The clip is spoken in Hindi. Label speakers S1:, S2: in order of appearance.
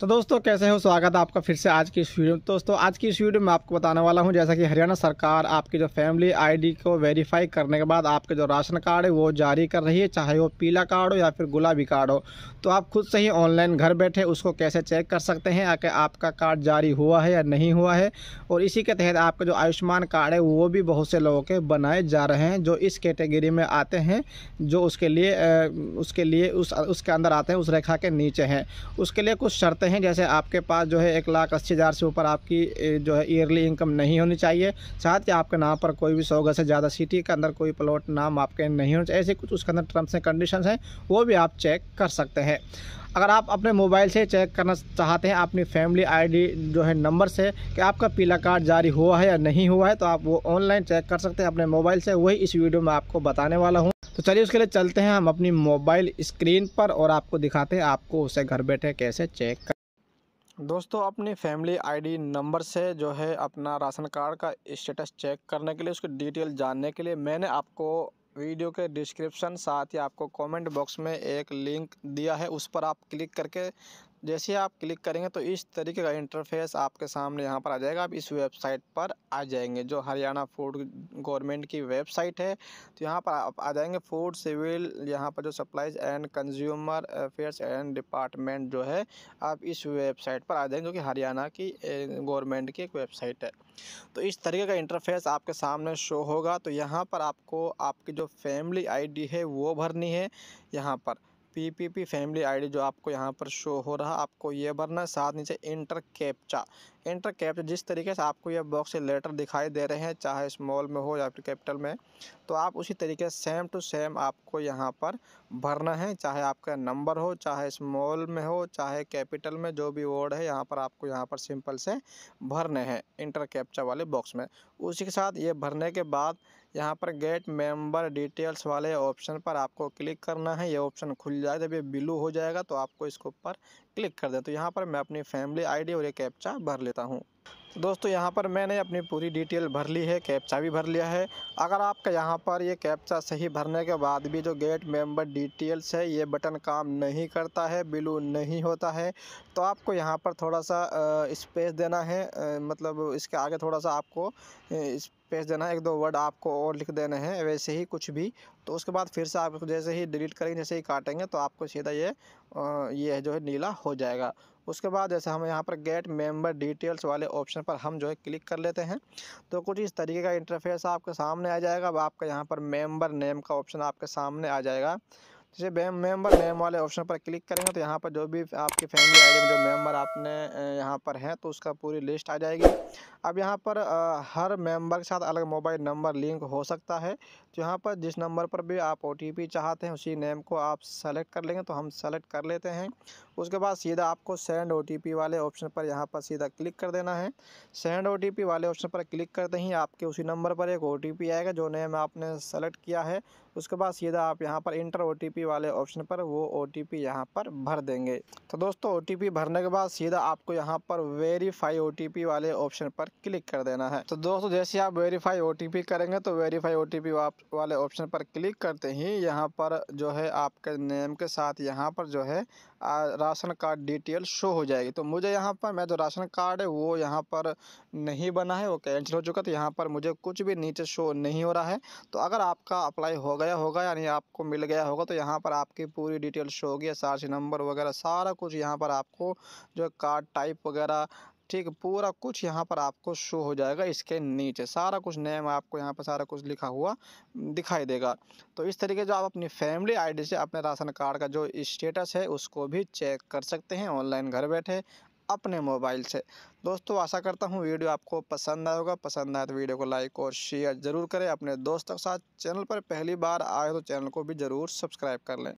S1: तो दोस्तों कैसे हो स्वागत है आपका फिर से आज की इस वीडियो में तो दोस्तों आज की इस वीडियो में आपको बताने वाला हूं जैसा कि हरियाणा सरकार आपकी जो फैमिली आईडी को वेरीफाई करने के बाद आपके जो राशन कार्ड है वो जारी कर रही है चाहे वो पीला कार्ड हो या फिर गुलाबी कार्ड हो तो आप खुद से ही ऑनलाइन घर बैठे उसको कैसे चेक कर सकते हैं आके आपका कार्ड जारी हुआ है या नहीं हुआ है और इसी के तहत आपका जो आयुष्मान कार्ड है वो भी बहुत से लोगों के बनाए जा रहे हैं जो इस कैटेगरी में आते हैं जो उसके लिए उसके लिए उसके अंदर आते हैं उस रेखा के नीचे हैं उसके लिए कुछ शर्तें हैं जैसे आपके पास जो है एक लाख अस्सी हज़ार से ऊपर आपकी जो है ईयरली इनकम नहीं होनी चाहिए साथ ही आपके नाम पर कोई भी सौ गज से ज़्यादा सिटी के अंदर कोई प्लॉट नाम आपके नहीं होना चाहिए ऐसे कुछ उसके अंदर टर्म्स एंड कंडीशन हैं वो भी आप चेक कर सकते हैं अगर आप अपने मोबाइल से चेक करना चाहते हैं अपनी फैमिली आईडी जो है नंबर से कि आपका पीला कार्ड जारी हुआ है या नहीं हुआ है तो आप वो ऑनलाइन चेक कर सकते हैं अपने मोबाइल से वही इस वीडियो में आपको बताने वाला हूँ तो चलिए उसके लिए चलते हैं हम अपनी मोबाइल स्क्रीन पर और आपको दिखाते हैं आपको उसे घर बैठे कैसे चेक कर दोस्तों अपनी फैमिली आईडी नंबर से जो है अपना राशन कार्ड का स्टेटस चेक करने के लिए उसकी डिटेल जानने के लिए मैंने आपको वीडियो के डिस्क्रिप्शन साथ ही आपको कमेंट बॉक्स में एक लिंक दिया है उस पर आप क्लिक करके जैसे आप क्लिक करेंगे तो इस तरीके का इंटरफेस आपके सामने यहाँ पर आ जाएगा आप इस वेबसाइट पर आ जाएंगे जो हरियाणा फूड गवर्नमेंट की वेबसाइट है तो यहाँ पर आप आ जाएंगे फूड सिविल यहाँ पर जो supplies and consumer affairs and department जो है आप इस वेबसाइट पर आ जाएंगे जो कि हरियाणा की गवर्नमेंट की एक वेबसाइट है तो इस तरीके का इंटरफेस आपके सामने शो होगा तो यहाँ पर आपको आपकी जो फैमिली आई है वो भरनी है यहाँ पर पीपीपी फैमिली आईडी जो आपको यहाँ पर शो हो रहा आपको ये भरना साथ नीचे इंटर कैप्चा इंटर कैप्चर जिस तरीके से आपको यह बॉक्स से लेटर दिखाई दे रहे हैं चाहे स्मॉल में हो या फिर कैपिटल में तो आप उसी तरीके सेम टू सेम आपको यहाँ पर भरना है चाहे आपका नंबर हो चाहे स्मॉल में हो चाहे कैपिटल में जो भी वर्ड है यहाँ पर आपको यहाँ पर सिंपल से भरने हैं इंटर कैप्चा वाले बॉक्स में उसी के साथ ये भरने के बाद यहाँ पर गेट मेंबर डिटेल्स वाले ऑप्शन पर आपको क्लिक करना है ये ऑप्शन खुल जाए जब ये ब्लू हो जाएगा तो आपको इसके ऊपर क्लिक कर दें तो यहाँ पर मैं अपनी फैमिली आईडी और ये कैप्चा भर ले लेता हूँ तो दोस्तों यहाँ पर मैंने अपनी पूरी डिटेल भर ली है कैप्चा भी भर लिया है अगर आपका यहाँ पर ये कैप्चा सही भरने के बाद भी जो गेट मेंबर डिटेल्स है ये बटन काम नहीं करता है बिलू नहीं होता है तो आपको यहाँ पर थोड़ा सा स्पेस देना है आ, मतलब इसके आगे थोड़ा सा आपको स्पेस देना है एक दो वर्ड आपको और लिख देने हैं वैसे ही कुछ भी तो उसके बाद फिर से आप जैसे ही डिलीट करेंगे जैसे ही काटेंगे तो आपको सीधा ये ये जो है नीला हो जाएगा उसके बाद जैसे हम यहाँ पर गेट मेंबर डिटेल्स वाले ऑप्शन ऑप्शन पर हम जो है क्लिक कर लेते हैं तो कुछ इस तरीके का इंटरफेस आपके सामने आ जाएगा अब आपका यहाँ पर मेम्बर नेम का ऑप्शन आपके सामने आ जाएगा जैसे मेंबर नेम वाले ऑप्शन पर क्लिक करेंगे तो यहाँ पर जो भी आपके फैमिली आईडी में जो मेंबर आपने यहाँ पर हैं तो उसका पूरी लिस्ट आ जाएगी अब यहाँ पर आ, हर मेंबर के साथ अलग मोबाइल नंबर लिंक हो सकता है तो यहाँ पर जिस नंबर पर भी आप ओ चाहते हैं उसी नेम को आप सेलेक्ट कर लेंगे तो हम सेलेक्ट कर लेते हैं उसके बाद सीधा आपको सेंड ओ वाले ऑप्शन पर यहाँ पर सीधा क्लिक कर देना है सेंड ओ वाले ऑप्शन पर क्लिक करते ही आपके उसी नंबर पर एक ओ आएगा जो नेम आपने सेलेक्ट किया है उसके बाद सीधा आप यहाँ पर इंटर ओ वाले ऑप्शन पर वो ओ टी पी पर भर देंगे तो दोस्तों ओ भरने के बाद सीधा आपको यहाँ पर वेरीफाई ओ वाले ऑप्शन पर क्लिक कर देना है तो दोस्तों जैसे आप वेरीफाई ओ करेंगे तो वेरीफाई ओ वाले ऑप्शन पर क्लिक करते ही यहाँ पर जो है आपके नेम के साथ यहाँ पर जो है राशन कार्ड डिटेल शो हो जाएगी तो मुझे यहाँ पर मैं जो राशन कार्ड है वो यहाँ पर नहीं बना है वो कैंसिल हो चुका तो यहाँ पर मुझे कुछ भी नीचे शो नहीं हो रहा है तो अगर आपका अप्लाई हो गया आया होगा यानी आपको मिल गया होगा तो यहाँ पर आपकी पूरी डिटेल शो होगी एस आर नंबर वगैरह सारा कुछ यहाँ पर आपको जो कार्ड टाइप वगैरह ठीक पूरा कुछ यहाँ पर आपको शो हो जाएगा इसके नीचे सारा कुछ नेम आपको यहाँ पर सारा कुछ लिखा हुआ दिखाई देगा तो इस तरीके जो आप अपनी फैमिली आईडी से अपने राशन कार्ड का जो स्टेटस है उसको भी चेक कर सकते हैं ऑनलाइन घर बैठे अपने मोबाइल से दोस्तों आशा करता हूँ वीडियो आपको पसंद आया होगा पसंद आया तो वीडियो को लाइक और शेयर ज़रूर करें अपने दोस्तों के साथ चैनल पर पहली बार आए तो चैनल को भी ज़रूर सब्सक्राइब कर लें